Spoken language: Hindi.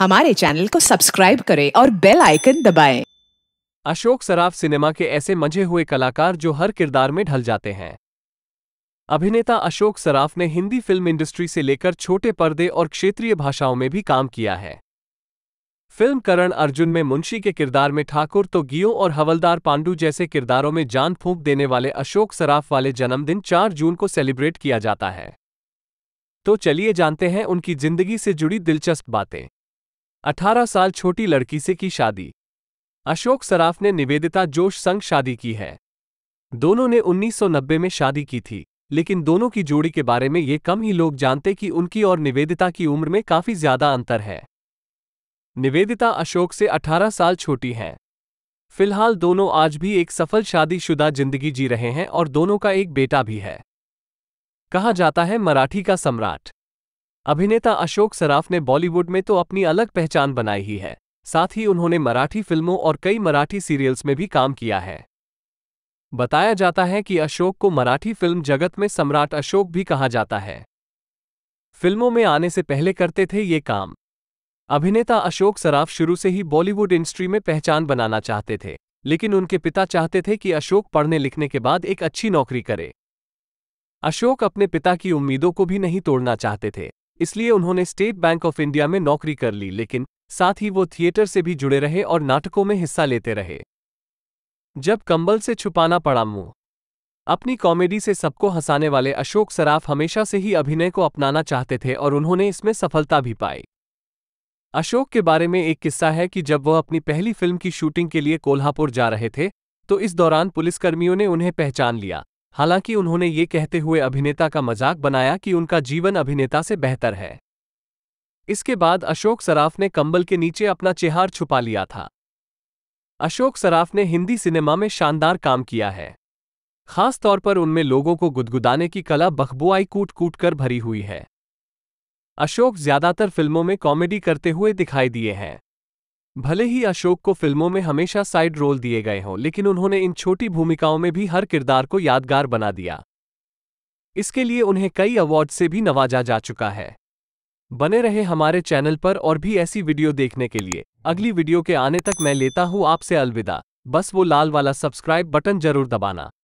हमारे चैनल को सब्सक्राइब करें और बेल आइकन दबाएं। अशोक सराफ सिनेमा के ऐसे मजे हुए कलाकार जो हर किरदार में ढल जाते हैं अभिनेता अशोक सराफ ने हिंदी फिल्म इंडस्ट्री से लेकर छोटे पर्दे और क्षेत्रीय भाषाओं में भी काम किया है फिल्म करण अर्जुन में मुंशी के किरदार में ठाकुर तो गियो और हवलदार पांडू जैसे किरदारों में जान फूंक देने वाले अशोक सराफ वाले जन्मदिन 4 जून को सेलिब्रेट किया जाता है तो चलिए जानते हैं उनकी जिंदगी से जुड़ी दिलचस्प बातें 18 साल छोटी लड़की से की शादी अशोक सराफ ने निवेदिता जोश संग शादी की है दोनों ने 1990 में शादी की थी लेकिन दोनों की जोड़ी के बारे में ये कम ही लोग जानते कि उनकी और निवेदिता की उम्र में काफी ज्यादा अंतर है निवेदिता अशोक से 18 साल छोटी हैं फिलहाल दोनों आज भी एक सफल शादीशुदा जिंदगी जी रहे हैं और दोनों का एक बेटा भी है कहा जाता है मराठी का सम्राट अभिनेता अशोक सराफ ने बॉलीवुड में तो अपनी अलग पहचान बनाई ही है साथ ही उन्होंने मराठी फिल्मों और कई मराठी सीरियल्स में भी काम किया है बताया जाता है कि अशोक को मराठी फिल्म जगत में सम्राट अशोक भी कहा जाता है फिल्मों में आने से पहले करते थे ये काम अभिनेता अशोक सराफ शुरू से ही बॉलीवुड इंडस्ट्री में पहचान बनाना चाहते थे लेकिन उनके पिता चाहते थे कि अशोक पढ़ने लिखने के बाद एक अच्छी नौकरी करे अशोक अपने पिता की उम्मीदों को भी नहीं तोड़ना चाहते थे इसलिए उन्होंने स्टेट बैंक ऑफ इंडिया में नौकरी कर ली लेकिन साथ ही वो थिएटर से भी जुड़े रहे और नाटकों में हिस्सा लेते रहे जब कंबल से छुपाना पड़ा मुंह अपनी कॉमेडी से सबको हंसाने वाले अशोक सराफ हमेशा से ही अभिनय को अपनाना चाहते थे और उन्होंने इसमें सफलता भी पाई अशोक के बारे में एक किस्सा है कि जब वह अपनी पहली फिल्म की शूटिंग के लिए कोल्हापुर जा रहे थे तो इस दौरान पुलिसकर्मियों ने उन्हें पहचान लिया हालांकि उन्होंने ये कहते हुए अभिनेता का मजाक बनाया कि उनका जीवन अभिनेता से बेहतर है इसके बाद अशोक सराफ ने कंबल के नीचे अपना चेहार छुपा लिया था अशोक सराफ ने हिंदी सिनेमा में शानदार काम किया है खास तौर पर उनमें लोगों को गुदगुदाने की कला बखबुआई कूट कूट कर भरी हुई है अशोक ज्यादातर फिल्मों में कॉमेडी करते हुए दिखाई दिए हैं भले ही अशोक को फिल्मों में हमेशा साइड रोल दिए गए हों लेकिन उन्होंने इन छोटी भूमिकाओं में भी हर किरदार को यादगार बना दिया इसके लिए उन्हें कई अवार्ड से भी नवाजा जा चुका है बने रहे हमारे चैनल पर और भी ऐसी वीडियो देखने के लिए अगली वीडियो के आने तक मैं लेता हूँ आपसे अलविदा बस वो लाल वाला सब्सक्राइब बटन जरूर दबाना